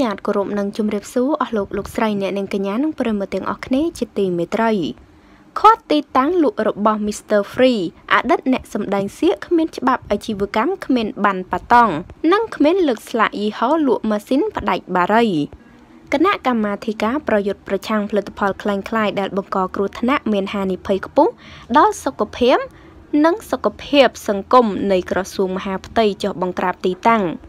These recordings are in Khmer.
ញ្ញាតគោរពនឹងជម្រាបសួរអស់លោកលោកស្រីអ្នកនាងកញ្ញានិងប្រិមត្តទាំងអស់គ្នា ជាទីមេត្រីខាត់ទី តាំងលក់របស់ Mr. Free អតីតអ្នកសម្ដែងសៀកគ្មានច្បាប់អាជីវកម្មគ្មានបានប៉ាតង់និងគ្មានលើកស្លាកយីហោលក់ម៉ាស៊ីន ផ្ដាច់បារីគណៈកម្មាធិការប្រយុទ្ធប្រឆាំងផលិតផលคล้ายៗដែល បង្កគ្រោះថ្នាក់មានហានិភ័យខ្ពស់ដល់សុខភាព និងសុខភាព សង្គមនៃក្រសួងមហាផ្ទៃចុះបង្ក្រាបទីតាំង។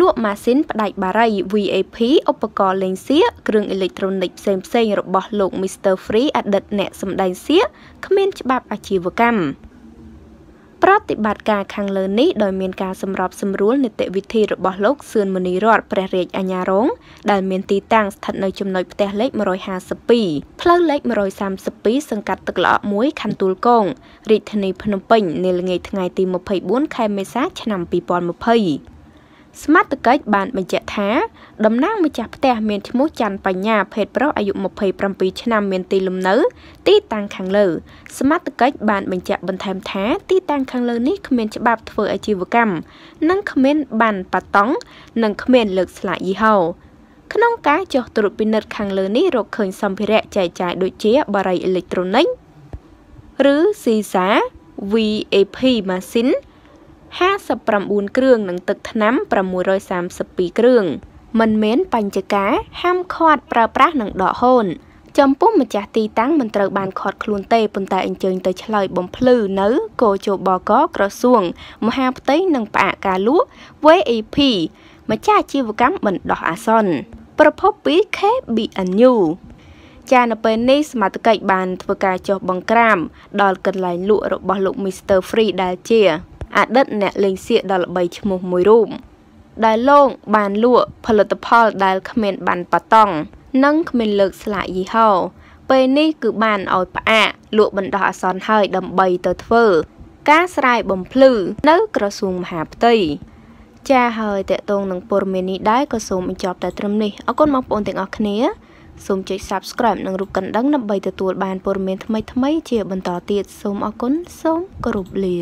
លក់ម៉ាស៊ីនផ្ដាច់បារី VAP ឧបករណ៍លេងសៀកគ្រឿងអេលិចត្រូនិកផ្សេងៗរបស់លោក Mr. Free អតីតអ្នកសម្ដែងសៀកគ្មានច្បាប់អាជីវកម្ម ប្រតិបត្តិការខាងលើនេះដោយមានការសម្របសម្រួលនីតិវិធីរបស់លោកសឿនមនីរតព្រះរាជអាជ្ញារងដែលមានទីតាំងស្ថិតនៅចំណុចផ្ទះលេខ152ផ្លូវលេខ132សង្កាត់ទឹកល្អក់1ខណ្ឌទួលគងរាជធានីភ្នំពេញនាល្ងាចថ្ងៃទី24ខែមេសាឆ្នាំ2020ស្មាតកិច្ចបានបញ្ជាក់ថាតំណាងម្ចាស់ផ្ទះមានឈ្មោះច័ន្ទបញ្ញា ភេទប្រុសអាយុ27ឆ្នាំមានទីលំនៅ ទីតាំងខាងលើស្មាតកិច្ចបានបញ្ជាក់បន្ថែមថាទីតាំងខាងលើនេះគ្មាន ច្បាប់ធ្វើអាជីវកម្មនិងគ្មានបានប៉ាតង់និងគ្មានលើកស្លាកយីហោក្នុងការចុះត្រួតពិនិត្យខាងលើនេះរកឃើញសម្ភារៈចែកចាយដូចជាបារីអេលិចត្រូនិកឬស៊ីសា VAP ម៉ាស៊ីន59គ្រឿងនិងទឹកថ្នាំ632គ្រឿងមិនមែនបញ្ចការហាមឃាត់ប្រើប្រាស់និងដកហូនចំពោះម្ចាស់ទីតាំងមិនត្រូវបានខាត់ខ្លួនទេប៉ុន្តែអញ្ជើញទៅឆ្លើយបំភ្លឺនៅគោជបកក្រសួងមហាផ្ទៃនិងផ្អាកការលក់ VAP ម្ចាស់អាជីវកម្មបណ្ដោះអាសន្នប្រភពពី KBNU ចានៅពេលនេះសមាជិកបានធ្វើការចុះបង្ក្រាបដល់កន្លែងលក់របស់លោក Mr. Free ដែលជាអតីតអ្នកលេងសៀកដ៏ល្បីឈ្មោះមួយរូបដែលលោកបានលក់ផលិតផលដែលគ្មានបានប៉តង់និងគ្មានលើកស្លាកយីហោ ពេលនេះគឺបានឲ្យផ្អាកលក់បណ្ដោះអាសន្នហើយដើម្បីទៅធ្វើការស្រាយបំភ្លឺនៅក្រសួងមហាផ្ទៃចាហើយតកតងនឹងព័ត៌មាននេះដែរក៏សូមបញ្ចប់តែត្រឹមនេះអរគុណបងប្អូនទាំងអស់គ្នាសូមចុច Subscribe និងរូបកណ្ដឹងដើម្បីទទួលបានព័ត៌មានថ្មីៗជាបន្តទៀតសូមអរគុណសូមគោរពលា